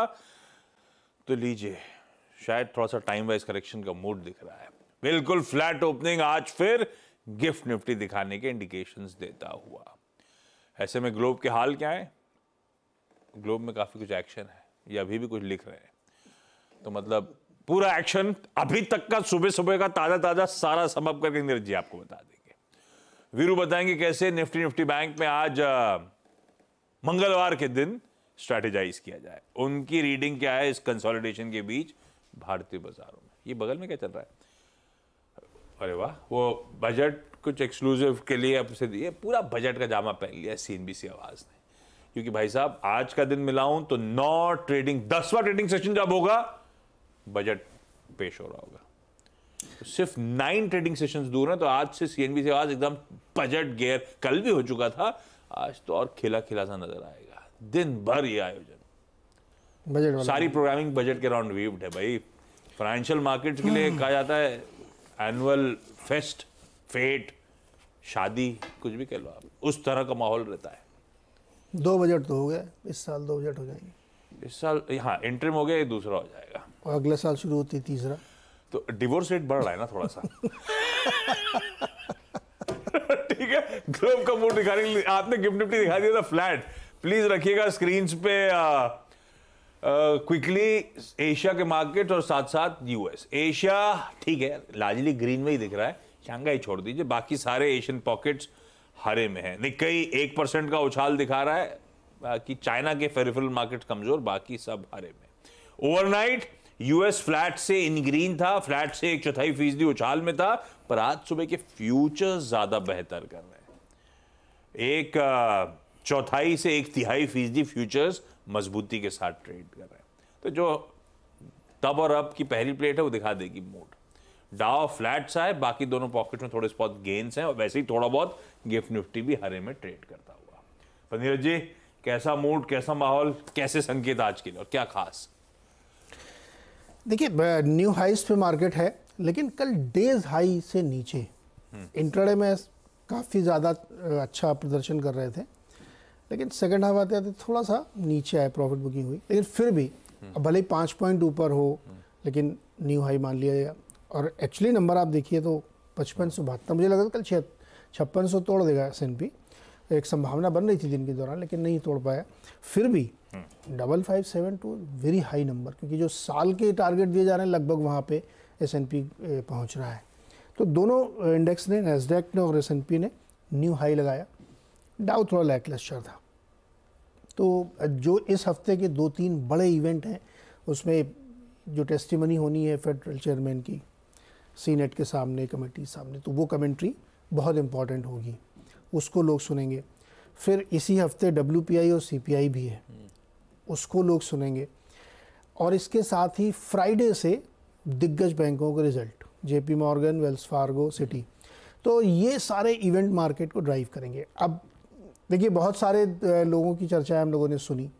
तो लीजिए शायद थोड़ा सा टाइम वाइज करेक्शन का मूड दिख रहा है बिल्कुल फ्लैट ओपनिंग आज फिर गिफ्ट निफ्टी दिखाने के इंडिकेशंस देता हुआ ऐसे में ग्लोब के हाल क्या है ग्लोब में काफ़ी कुछ एक्शन है ये अभी भी कुछ लिख रहे हैं तो मतलब पूरा एक्शन अभी तक का सुबह सुबह का ताज़ा ताज़ा सारा समअप करके नीरज जी आपको बता देंगे वीरू बताएंगे कैसे निफ्टी निफ्टी बैंक में आज मंगलवार के दिन स्ट्रैटेजाइज किया जाए उनकी रीडिंग क्या है इस कंसोलिडेशन के बीच भारतीय बाजारों में ये बगल में क्या चल रहा है अरे वाह वो बजट कुछ एक्सक्लूसिव के लिए अब से दिए पूरा बजट का जामा पहन लिया सी एन बी सी आवाज़ ने क्योंकि भाई साहब आज का दिन मिलाऊं तो नौ ट्रेडिंग दसवा ट्रेडिंग सेशन जब होगा बजट पेश हो रहा होगा तो सिर्फ नाइन ट्रेडिंग सेशन दूर है तो आज से बी सी आवाज एकदम बजट गेयर कल भी हो चुका था आज तो और खिला खिला सा नजर आएगा दिन भर ये आयोजन बजट सारी प्रोग्रामिंग बजट के राउंड वीव्ड है भाई फाइनेंशियल मार्केट के लिए hmm. कहा जाता है एनुअल फेस्ट फेट शादी कुछ भी कह लो आप उस तरह का माहौल रहता है दो बजट तो हो गए इस साल दो बजट हो जाएंगे इस साल हाँ इंटरम हो गया ये दूसरा हो जाएगा और अगले साल शुरू होती है तीसरा तो डिवोर्स रेट बढ़ रहा है ना थोड़ा सा ठीक है ग्लोब का मूड दिखा रही आपने गिफ्ट निफ्टी दिखा दिया था फ्लैट प्लीज रखिएगा स्क्रीन पे क्विकली एशिया के मार्केट और साथ साथ यूएस एशिया ठीक है लार्जली ग्रीन में ही दिख रहा है शांघाई छोड़ दीजिए बाकी सारे एशियन पॉकेट्स हरे में है निकई एक परसेंट का उछाल दिखा रहा है बाकी चाइना के फेरिफल मार्केट कमजोर बाकी सब हरे में ओवरनाइट यूएस फ्लैट से इन ग्रीन था फ्लैट से एक चौथाई फीसदी उछाल में था पर आज सुबह के फ्यूचर्स ज्यादा बेहतर कर रहे हैं एक चौथाई से एक तिहाई फीसदी फ्यूचर्स मजबूती के साथ ट्रेड कर रहे हैं तो जो तब और अब की पहली प्लेट है वो दिखा देगी मोड डाव सा है बाकी दोनों पॉकेट में थोड़े बहुत गेंस हैं और वैसे ही थोड़ा बहुत गिफ्ट निफ्टी भी हरे में ट्रेड करता हुआ पनीरज जी कैसा मूड कैसा माहौल कैसे संकेत आज के लिए और क्या खास देखिए न्यू हाइस पे मार्केट है लेकिन कल डेज हाई से नीचे इंटरड़े हम्म। में काफ़ी ज़्यादा अच्छा प्रदर्शन कर रहे थे लेकिन सेकेंड हाफ आते आते थोड़ा सा नीचे आया प्रॉफिट बुकिंग हुई लेकिन फिर भी अब भले ही पाँच पॉइंट ऊपर हो लेकिन न्यू हाई मान लिया गया और एक्चुअली नंबर आप देखिए तो पचपन सौ बहत्तर मुझे लगा था कल छप्पन सौ तोड़ देगा एस एक संभावना बन रही थी दिन के दौरान लेकिन नहीं तोड़ पाया फिर भी double five seven two very high number क्योंकि जो साल के टारगेट दिए जा रहे हैं लगभग वहाँ पे एस एन पी पहुँच रहा है तो दोनों इंडेक्स ने नजडेक ने और एस एन पी ने न्यू हाई लगाया डाउथ थोड़ा लैकलस्टर था तो जो इस हफ्ते के दो तीन बड़े इवेंट हैं उसमें जो टेस्टिमनी होनी है फेडरल चेयरमैन की सीनेट e के सामने कमेटी सामने तो वो कमेंट्री बहुत इम्पॉर्टेंट होगी उसको लोग सुनेंगे फिर इसी हफ्ते डब्ल्यू और सी भी है हम्म। उसको लोग सुनेंगे और इसके साथ ही फ्राइडे से दिग्गज बैंकों के result JP Morgan Wells Fargo Citi तो ये सारे इवेंट मार्केट को ड्राइव करेंगे अब देखिए बहुत सारे लोगों की चर्चा हम लोगों ने सुनी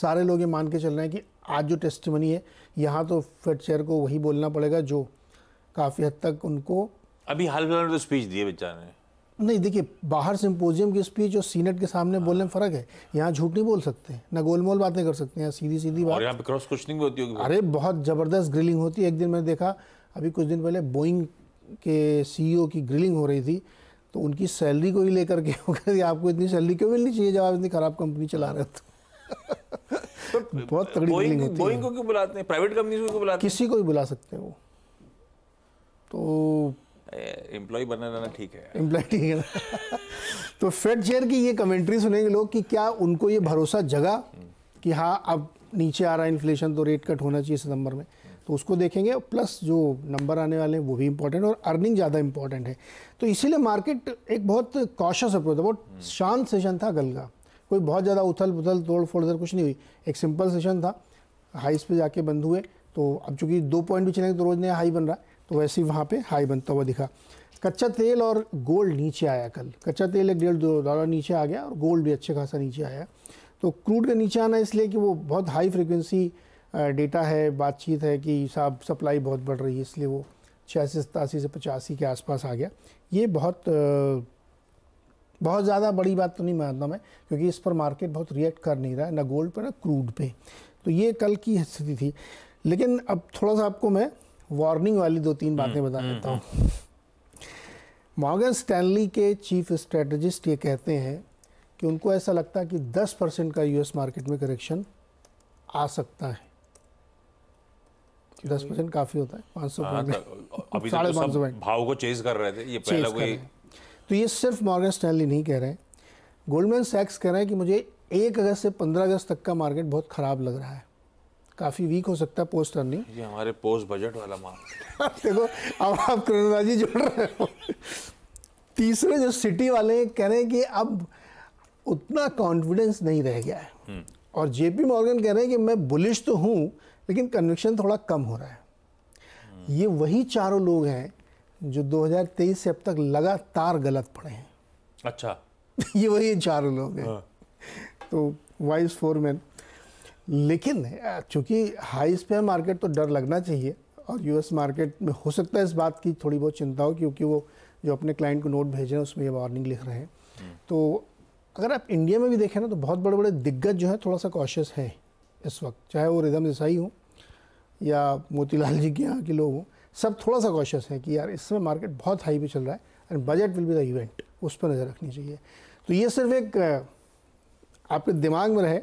सारे लोग ये मान के चल रहे हैं कि आज जो टेस्टमनी है यहाँ तो फेड चेयर को वही बोलना पड़ेगा जो काफ़ी हद तक उनको अभी हाल फिलहाल में तो स्पीच दिए बेचारे ने नहीं देखिए बाहर सिंपोजियम की स्पीच और सीनेट के सामने बोलने में फ़र्क है यहाँ झूठ नहीं बोल सकते ना गोलमोल बातें कर सकते हैं सीधी सीधी बात और यहाँ पे क्रॉस क्वेश्चनिंग होती होगी अरे बहुत ज़बरदस्त ग्रिलिंग होती है एक दिन मैंने देखा अभी कुछ दिन पहले बोइंग के सीईओ e की ग्रिलिंग हो रही थी तो उनकी सैलरी को ही लेकर के आपको इतनी सैलरी क्यों मिलनी चाहिए जब आप इतनी खराब कंपनी चला रहे थे तो? तो बहुत तगड़ी होती को क्यों बुलाते हैं प्राइवेट कंपनीज को बुलाते किसी को भी बुला सकते हैं वो तो एम्प्लॉय बना रहना ठीक है एम्प्लॉय ठीक है तो फेड चेयर की ये कमेंट्री सुनेंगे लोग कि क्या उनको ये भरोसा जगा कि हाँ अब नीचे आ रहा है इन्फ्लेशन तो रेट कट होना चाहिए सितंबर में तो उसको देखेंगे प्लस जो नंबर आने वाले हैं वो भी इम्पोर्टेंट और अर्निंग ज़्यादा इम्पोर्टेंट है तो इसीलिए मार्केट एक बहुत कॉशस अप्रोच बहुत शांत सेशन था कल का कोई बहुत ज़्यादा उथल पुथल तोड़ फोड़ कुछ नहीं हुई एक सिंपल सेशन था हाइस पे जाके बंद हुए तो अब चूंकि दो पॉइंट भी चलेंगे तो रोज़ नया हाई बन रहा है तो वैसे ही वहाँ पर हाई बनता हुआ दिखा कच्चा तेल और गोल्ड नीचे आया कल कच्चा तेल एक डेढ़ दो डॉलर नीचे आ गया और गोल्ड भी अच्छे खासा नीचे आया तो क्रूड का नीचे आना इसलिए कि वो बहुत हाई फ्रिक्वेंसी डेटा है बातचीत है कि साहब सप्लाई बहुत बढ़ रही है इसलिए वो छियासी सतासी से पचासी के आसपास आ गया ये बहुत बहुत ज़्यादा बड़ी बात तो नहीं मानता मैं क्योंकि इस पर मार्केट बहुत रिएक्ट कर नहीं रहा है ना गोल्ड पर ना क्रूड पे तो ये कल की स्थिति थी लेकिन अब थोड़ा सा आपको मैं वार्निंग वाली दो तीन बातें हम्म, बता हम्म, देता हूँ मॉर्गन हम्म। स्टैनली के चीफ स्ट्रेटजिस्ट ये कहते हैं कि उनको ऐसा लगता है कि 10 परसेंट का यूएस मार्केट में करेक्शन आ सकता है दस परसेंट काफ़ी होता है पाँच सौ हाँ, तो तो साढ़े पाँच सौ भाव को चेज कर रहे थे ये पहला कोई तो ये सिर्फ मॉर्गन स्टैनली नहीं कह रहे हैं गोल्डमैन सैक्स कह रहे हैं कि मुझे एक अगस्त से पंद्रह अगस्त तक का मार्केट बहुत ख़राब लग रहा है काफ़ी वीक हो सकता है पोस्ट अर्निंग ये हमारे पोस्ट बजट वाला मार्केट देखो अब आप क्रोनोलॉजी जोड़ रहे हो तीसरे जो सिटी वाले कह रहे हैं कि अब उतना कॉन्फिडेंस नहीं रह गया है हम्म। और जेपी मॉर्गन कह रहे हैं कि मैं बुलिश तो हूँ लेकिन कन्विक्शन थोड़ा कम हो रहा है ये वही चारों लोग हैं जो 2023 से अब तक लगातार गलत पड़े हैं अच्छा ये वही चारों लोग हैं हाँ। तो वाइस फोरमैन लेकिन चूंकि हाई स्पेयर मार्केट तो डर लगना चाहिए और यूएस मार्केट में हो सकता है इस बात की थोड़ी बहुत चिंता हो क्योंकि वो जो अपने क्लाइंट को नोट भेज रहे हैं उसमें ये वार्निंग लिख रहे हैं हम्म। तो अगर आप इंडिया में भी देखें ना तो बहुत बड़े बड़े दिग्गज जो है थोड़ा सा कॉशियस है इस वक्त चाहे वो रिदम देसाई हों या मोतीलाल जी के यहाँ के लोग हों सब थोड़ा सा कॉशियस हैं कि यार इस समय मार्केट बहुत हाई पे चल रहा है and budget will be the event उस पर नज़र रखनी चाहिए तो ये सिर्फ एक आपके दिमाग में रहे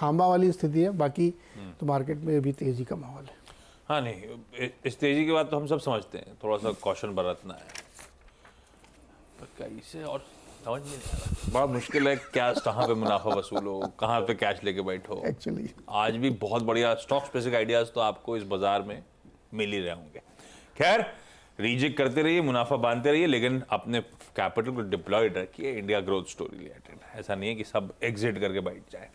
थाम्बा वाली स्थिति है बाकी हम्म। तो मार्केट में भी तेज़ी का माहौल है हाँ नहीं इस तेज़ी की बात तो हम सब समझते हैं थोड़ा सा कॉशन बरतना है कैसे और समझ नहीं बड़ा मुश्किल है क्या कहाँ पे मुनाफा वसूलो कहाँ पे कैश लेके बैठो एक्चुअली आज भी बहुत बढ़िया स्टॉक स्पेसिफिक आइडियाज तो आपको इस बाजार में मिल ही रहे होंगे खैर रिजेक्ट करते रहिए मुनाफा बांधते रहिए लेकिन अपने कैपिटल को डिप्लॉयड रखिए इंडिया ग्रोथ स्टोरी रिलेटेड ऐसा नहीं है कि सब एग्जिट करके बैठ जाए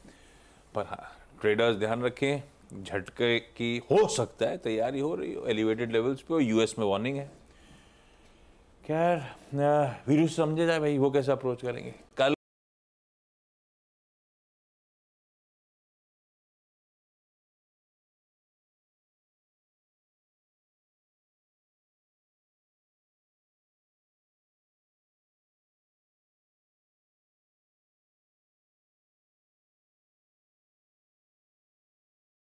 पर हाँ ट्रेडर्स ध्यान रखें झटके की हो सकता है तैयारी हो रही हो एलिवेटेड लेवल्स पे और यूएस में वार्निंग है खैर वीरू समझे जाए भाई वो कैसे अप्रोच करेंगे कल